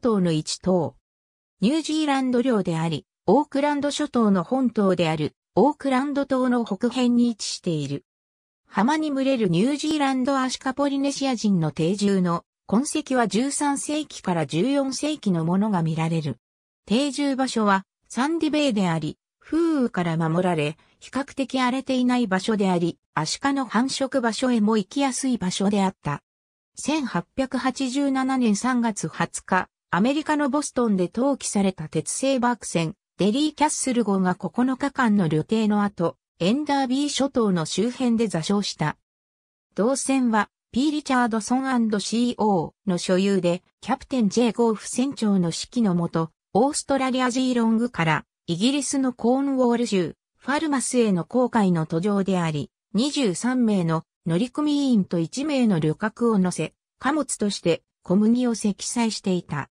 島の一島。ニュージーランド領であり、オークランド諸島の本島である、オークランド島の北辺に位置している。浜に群れるニュージーランドアシカポリネシア人の定住の痕跡は13世紀から14世紀のものが見られる。定住場所はサンディベイであり、風雨から守られ、比較的荒れていない場所であり、アシカの繁殖場所へも行きやすい場所であった。1887年3月20日、アメリカのボストンで投棄された鉄製爆船、デリー・キャッスル号が9日間の旅程の後、エンダービー諸島の周辺で座礁した。同船は、P. リチャードソン &CO の所有で、キャプテン J. ゴーフ船長の指揮のもと、オーストラリアジーロングから、イギリスのコーンウォール州、ファルマスへの航海の途上であり、23名の乗組員と1名の旅客を乗せ、貨物として小麦を積載していた。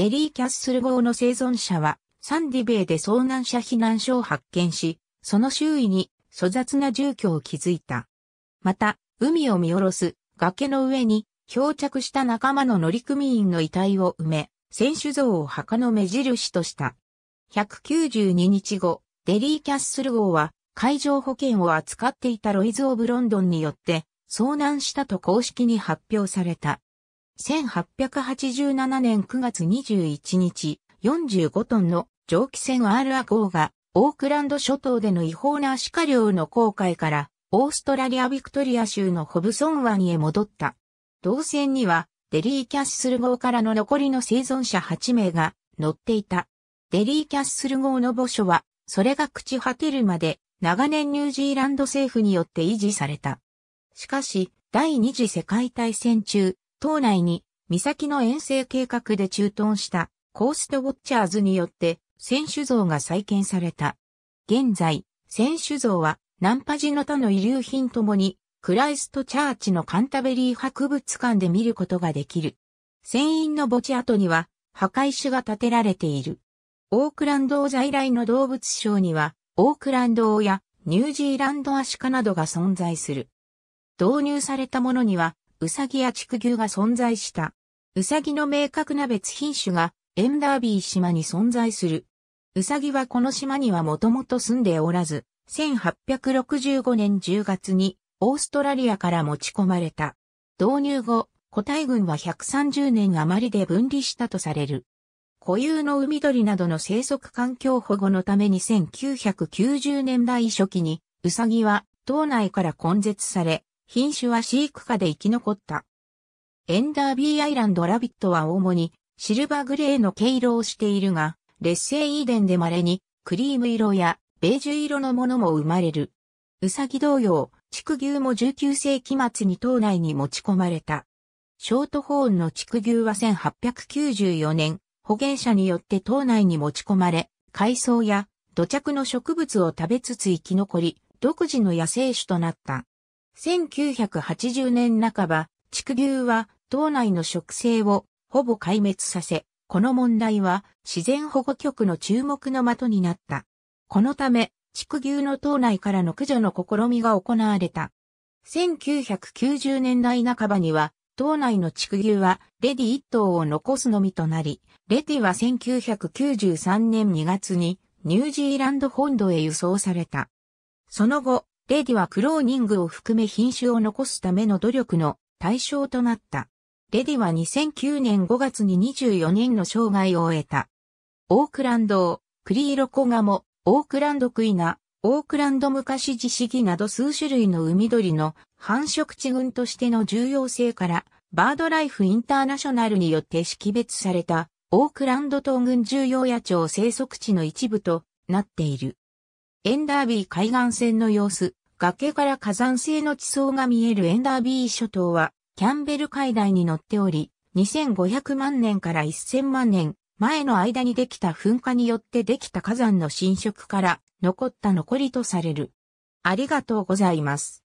デリー・キャッスル号の生存者は、サンディベイで遭難者避難所を発見し、その周囲に粗雑な住居を築いた。また、海を見下ろす崖の上に漂着した仲間の乗組員の遺体を埋め、選手像を墓の目印とした。192日後、デリー・キャッスル号は海上保険を扱っていたロイズ・オブ・ロンドンによって遭難したと公式に発表された。1887年9月21日、45トンの蒸気船 r ア号が、オークランド諸島での違法なアシカ漁の航海から、オーストラリア・ビクトリア州のホブソン湾へ戻った。同船には、デリー・キャッスル号からの残りの生存者8名が乗っていた。デリー・キャッスル号の墓所は、それが朽ち果てるまで、長年ニュージーランド政府によって維持された。しかし、第二次世界大戦中、島内に岬の遠征計画で駐屯したコーストウォッチャーズによって選手像が再建された。現在、選手像はナンパジの他の遺留品ともにクライストチャーチのカンタベリー博物館で見ることができる。船員の墓地跡には墓石が建てられている。オークランド在来の動物賞には、オークランド王やニュージーランドアシカなどが存在する。導入されたものには、ウサギや畜牛が存在した。ウサギの明確な別品種がエンダービー島に存在する。ウサギはこの島にはもともと住んでおらず、1865年10月にオーストラリアから持ち込まれた。導入後、個体群は130年余りで分離したとされる。固有の海鳥などの生息環境保護のために1990年代初期に、ウサギは島内から根絶され、品種は飼育下で生き残った。エンダービーアイランドラビットは主にシルバーグレーの毛色をしているが、劣勢遺伝で稀にクリーム色やベージュ色のものも生まれる。うさぎ同様、畜牛も19世紀末に島内に持ち込まれた。ショートホーンの畜牛は1894年、保元者によって島内に持ち込まれ、海藻や土着の植物を食べつつ生き残り、独自の野生種となった。1980年半ば、畜牛は島内の植生をほぼ壊滅させ、この問題は自然保護局の注目の的になった。このため、畜牛の島内からの駆除の試みが行われた。1990年代半ばには、島内の畜牛はレディ1頭を残すのみとなり、レディは1993年2月にニュージーランド本土へ輸送された。その後、レディはクローニングを含め品種を残すための努力の対象となった。レディは2009年5月に24人の生涯を終えた。オークランド、クリーロコガモ、オークランドクイナ、オークランド昔自シギなど数種類の海鳥の繁殖地群としての重要性から、バードライフインターナショナルによって識別された、オークランド島群重要野鳥生息地の一部となっている。エンダービー海岸線の様子、崖から火山性の地層が見えるエンダービー諸島は、キャンベル海外に乗っており、2500万年から1000万年前の間にできた噴火によってできた火山の侵食から残った残りとされる。ありがとうございます。